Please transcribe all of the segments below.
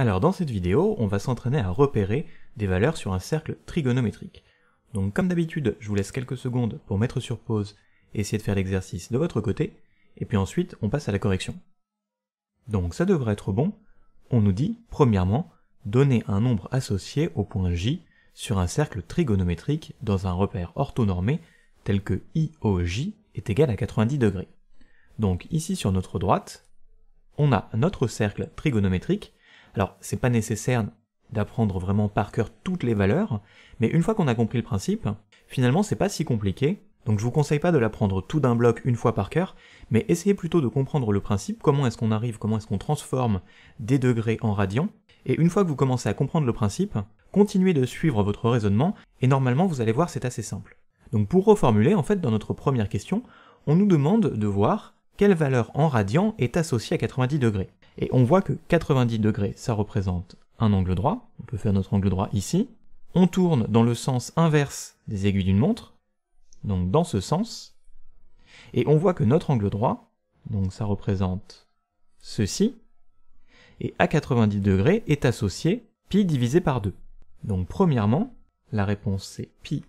Alors dans cette vidéo, on va s'entraîner à repérer des valeurs sur un cercle trigonométrique. Donc comme d'habitude, je vous laisse quelques secondes pour mettre sur pause et essayer de faire l'exercice de votre côté, et puis ensuite on passe à la correction. Donc ça devrait être bon, on nous dit, premièrement, donner un nombre associé au point J sur un cercle trigonométrique dans un repère orthonormé tel que IOJ est égal à 90 degrés. Donc ici sur notre droite, on a notre cercle trigonométrique alors, c'est pas nécessaire d'apprendre vraiment par cœur toutes les valeurs, mais une fois qu'on a compris le principe, finalement c'est pas si compliqué, donc je vous conseille pas de l'apprendre tout d'un bloc une fois par cœur, mais essayez plutôt de comprendre le principe, comment est-ce qu'on arrive, comment est-ce qu'on transforme des degrés en radians, et une fois que vous commencez à comprendre le principe, continuez de suivre votre raisonnement, et normalement vous allez voir c'est assez simple. Donc pour reformuler, en fait dans notre première question, on nous demande de voir quelle valeur en radians est associée à 90 degrés. Et on voit que 90 degrés, ça représente un angle droit. On peut faire notre angle droit ici. On tourne dans le sens inverse des aiguilles d'une montre, donc dans ce sens. Et on voit que notre angle droit, donc ça représente ceci, et à 90 degrés est associé pi divisé par 2. Donc premièrement, la réponse c'est pi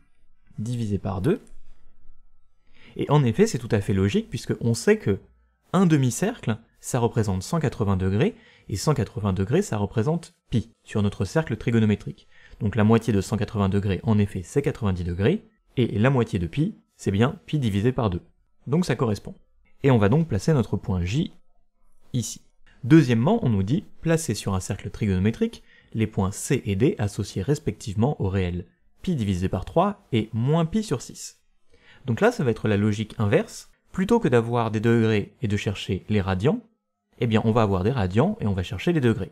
divisé par 2. Et en effet, c'est tout à fait logique puisque on sait que un demi-cercle, ça représente 180 et 180 ça représente pi, sur notre cercle trigonométrique. Donc la moitié de 180 en effet, c'est 90 degrés, et la moitié de pi, c'est bien pi divisé par 2. Donc ça correspond. Et on va donc placer notre point J ici. Deuxièmement, on nous dit placer sur un cercle trigonométrique les points C et D associés respectivement au réel pi divisé par 3 et moins pi sur 6. Donc là, ça va être la logique inverse. Plutôt que d'avoir des degrés et de chercher les radians, eh bien on va avoir des radians et on va chercher les degrés.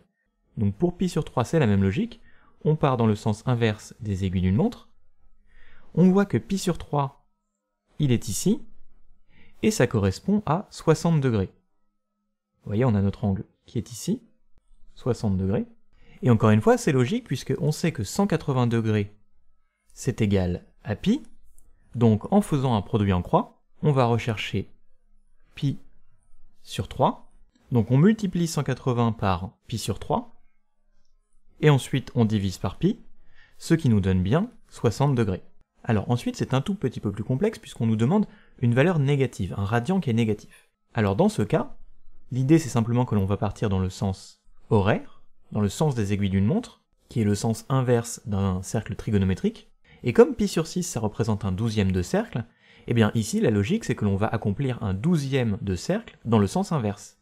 Donc pour pi sur 3 c'est la même logique, on part dans le sens inverse des aiguilles d'une montre, on voit que pi sur 3 il est ici, et ça correspond à 60 degrés. Vous voyez on a notre angle qui est ici, 60 degrés, et encore une fois c'est logique puisque on sait que 180 degrés c'est égal à pi, donc en faisant un produit en croix, on va rechercher pi sur 3, donc on multiplie 180 par pi sur 3, et ensuite on divise par pi, ce qui nous donne bien 60 degrés. Alors ensuite c'est un tout petit peu plus complexe puisqu'on nous demande une valeur négative, un radian qui est négatif. Alors dans ce cas, l'idée c'est simplement que l'on va partir dans le sens horaire, dans le sens des aiguilles d'une montre, qui est le sens inverse d'un cercle trigonométrique, et comme pi sur 6 ça représente un douzième de cercle, eh bien ici la logique c'est que l'on va accomplir un douzième de cercle dans le sens inverse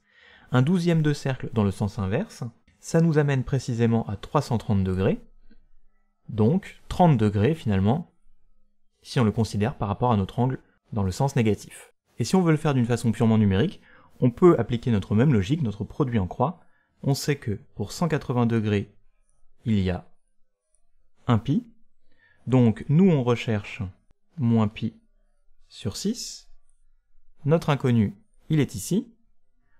un douzième de cercle dans le sens inverse, ça nous amène précisément à 330 degrés, donc 30 degrés finalement, si on le considère par rapport à notre angle dans le sens négatif. Et si on veut le faire d'une façon purement numérique, on peut appliquer notre même logique, notre produit en croix. On sait que pour 180 degrés, il y a un pi. Donc nous, on recherche moins pi sur 6. Notre inconnu, il est ici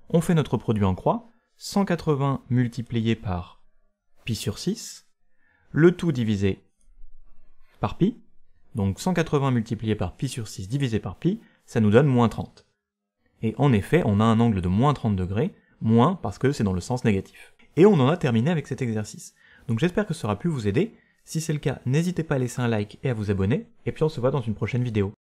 on fait notre produit en croix, 180 multiplié par pi sur 6, le tout divisé par pi, donc 180 multiplié par pi sur 6 divisé par pi, ça nous donne moins 30. Et en effet, on a un angle de moins 30 degrés, moins parce que c'est dans le sens négatif. Et on en a terminé avec cet exercice. Donc j'espère que ça aura pu vous aider. Si c'est le cas, n'hésitez pas à laisser un like et à vous abonner, et puis on se voit dans une prochaine vidéo.